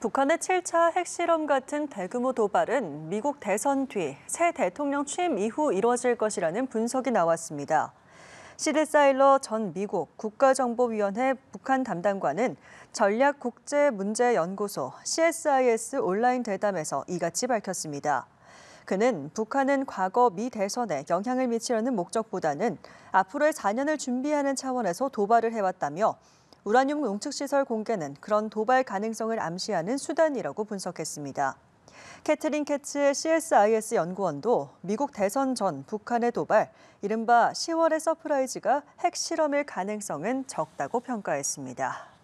북한의 7차 핵실험 같은 대규모 도발은 미국 대선 뒤 새 대통령 취임 이후 이뤄질 것이라는 분석이 나왔습니다. 시드 사일러 전 미국 국가정보위원회 북한 담당관은 전략국제문제연구소 CSIS 온라인 대담에서 이같이 밝혔습니다. 그는 북한은 과거 미 대선에 영향을 미치려는 목적보다는 앞으로의 4년을 준비하는 차원에서 도발을 해왔다며 우라늄 용측시설 공개는 그런 도발 가능성을 암시하는 수단이라고 분석했습니다. 캐트린 캐츠의 CSIS 연구원도 미국 대선 전 북한의 도발, 이른바 10월의 서프라이즈가 핵실험일 가능성은 적다고 평가했습니다.